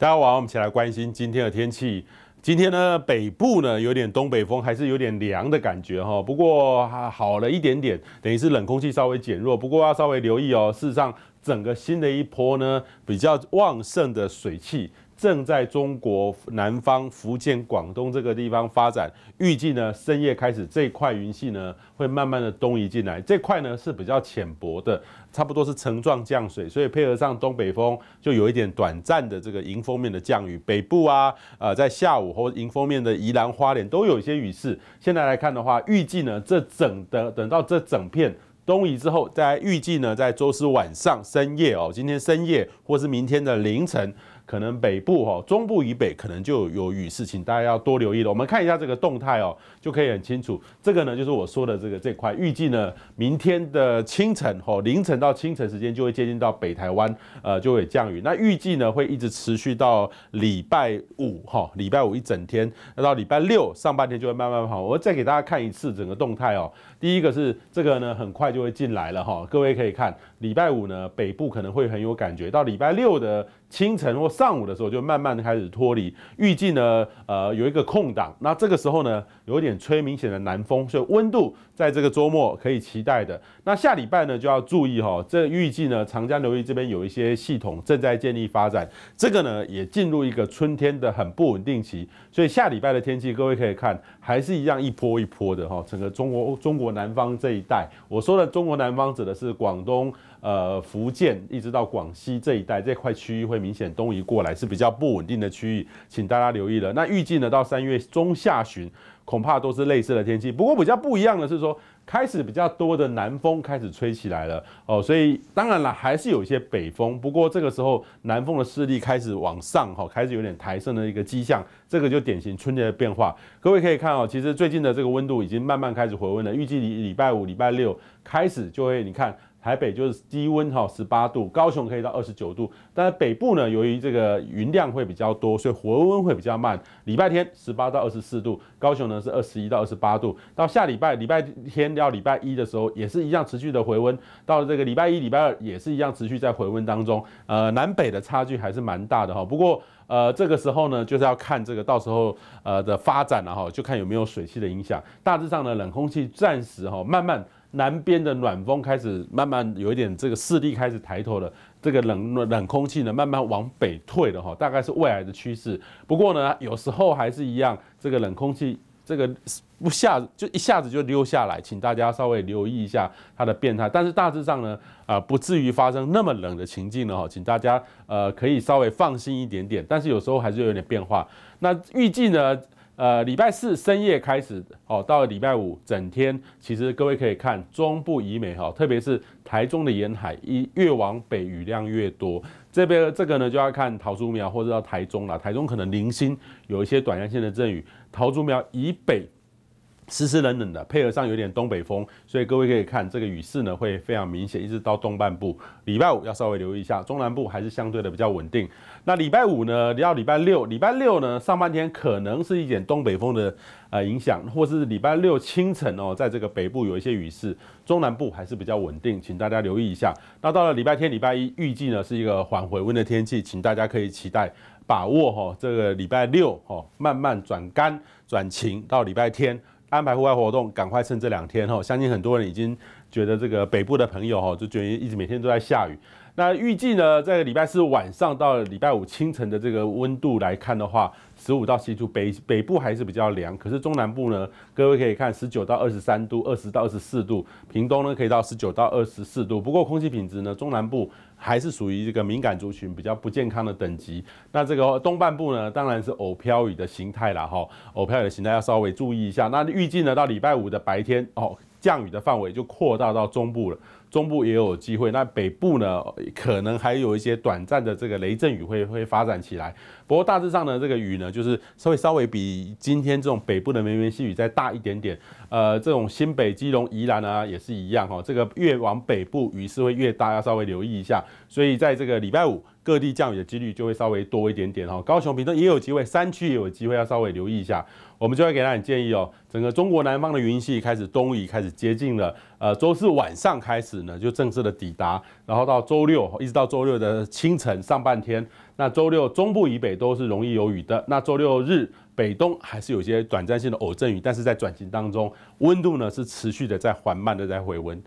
大家晚上好，我们一起来关心今天的天气。今天呢，北部呢有点东北风，还是有点凉的感觉哈。不过好了一点点，等于是冷空气稍微减弱。不过要稍微留意哦，事实上整个新的一波呢，比较旺盛的水汽。正在中国南方福建、广东这个地方发展，预计呢深夜开始，这块云系呢会慢慢的东移进来，这块呢是比较浅薄的，差不多是层状降水，所以配合上东北风，就有一点短暂的这个迎风面的降雨。北部啊，呃，在下午或迎风面的宜兰花莲都有一些雨势。现在来看的话，预计呢这整的等到这整片东移之后，再预计呢在周四晚上深夜哦，今天深夜或是明天的凌晨。可能北部、哈中部以北可能就有雨势，请大家要多留意了。我们看一下这个动态哦，就可以很清楚。这个呢，就是我说的这个这块，预计呢，明天的清晨、哈凌晨到清晨时间就会接近到北台湾，呃，就会降雨。那预计呢，会一直持续到礼拜五、哈礼拜五一整天，那到礼拜六上半天就会慢慢好。我再给大家看一次整个动态哦。第一个是这个呢，很快就会进来了哈，各位可以看。礼拜五呢，北部可能会很有感觉到，礼拜六的。清晨或上午的时候，就慢慢的开始脱离预计呢，呃，有一个空档。那这个时候呢，有点吹明显的南风，所以温度在这个周末可以期待的。那下礼拜呢，就要注意哈，这预计呢，长江流域这边有一些系统正在建立发展，这个呢，也进入一个春天的很不稳定期。所以下礼拜的天气，各位可以看，还是一样一波一波的哈，整个中国中国南方这一带，我说的中国南方指的是广东、呃福建一直到广西这一带这块区域会。明显东移过来是比较不稳定的区域，请大家留意了。那预计呢到三月中下旬，恐怕都是类似的天气。不过比较不一样的是说，开始比较多的南风开始吹起来了哦，所以当然了还是有一些北风，不过这个时候南风的势力开始往上哈，开始有点抬升的一个迹象。这个就典型春节的变化。各位可以看哦，其实最近的这个温度已经慢慢开始回温了，预计礼拜五、礼拜六开始就会你看。台北就是低温哈，十八度；高雄可以到二十九度。但是北部呢，由于这个云量会比较多，所以回温会比较慢。礼拜天十八到二十四度，高雄呢是二十一到二十八度。到下礼拜礼拜天到礼拜一的时候，也是一样持续的回温。到这个礼拜一、礼拜二也是一样持续在回温当中。呃，南北的差距还是蛮大的哈。不过呃，这个时候呢，就是要看这个到时候呃的发展了哈，就看有没有水汽的影响。大致上呢，冷空气暂时哈慢慢。南边的暖风开始慢慢有一点这个势力开始抬头了，这个冷冷空气呢慢慢往北退了哈，大概是未来的趋势。不过呢，有时候还是一样，这个冷空气这个不下就一下子就溜下来，请大家稍微留意一下它的变态。但是大致上呢，啊，不至于发生那么冷的情境了哈，请大家呃可以稍微放心一点点。但是有时候还是有点变化。那预计呢？呃，礼拜四深夜开始哦，到礼拜五整天，其实各位可以看中部以美哈，特别是台中的沿海，一越往北雨量越多。这边这个呢，就要看桃竹苗或者到台中了，台中可能零星有一些短阳线的阵雨，桃竹苗以北。湿湿冷冷的，配合上有点东北风，所以各位可以看这个雨势呢，会非常明显，一直到东半部。礼拜五要稍微留意一下，中南部还是相对的比较稳定。那礼拜五呢，要礼拜六，礼拜六呢上半天可能是一点东北风的呃影响，或是礼拜六清晨哦，在这个北部有一些雨势，中南部还是比较稳定，请大家留意一下。那到了礼拜天、礼拜一，预计呢是一个缓回温的天气，请大家可以期待，把握哈这个礼拜六哈慢慢转干转晴，到礼拜天。安排户外活动，赶快趁这两天哈，相信很多人已经觉得这个北部的朋友哈，就觉得一直每天都在下雨。那预计呢，在礼拜四晚上到礼拜五清晨的这个温度来看的话，十五到十七度，北北部还是比较凉，可是中南部呢，各位可以看十九到二十三度，二十到二十四度，屏东呢可以到十九到二十四度。不过空气品质呢，中南部还是属于这个敏感族群比较不健康的等级。那这个东半部呢，当然是偶飘雨的形态了哈，偶飘雨的形态要稍微注意一下。那预计呢，到礼拜五的白天哦，降雨的范围就扩大到中部了。中部也有机会，那北部呢，可能还有一些短暂的这个雷阵雨会会发展起来。不过大致上呢，这个雨呢就是稍微稍微比今天这种北部的绵绵细雨再大一点点。呃，这种新北、基隆、宜兰啊也是一样哈，这个越往北部雨势会越大，要稍微留意一下。所以在这个礼拜五，各地降雨的几率就会稍微多一点点哈。高雄、屏东也有机会，山区也有机会，要稍微留意一下。我们就会给大家建议哦，整个中国南方的云系开始东移，开始接近了。呃，周四晚上开始。就正式的抵达，然后到周六，一直到周六的清晨上半天，那周六中部以北都是容易有雨的。那周六日北东还是有些短暂性的偶阵雨，但是在转型当中，温度呢是持续的在缓慢的在回温。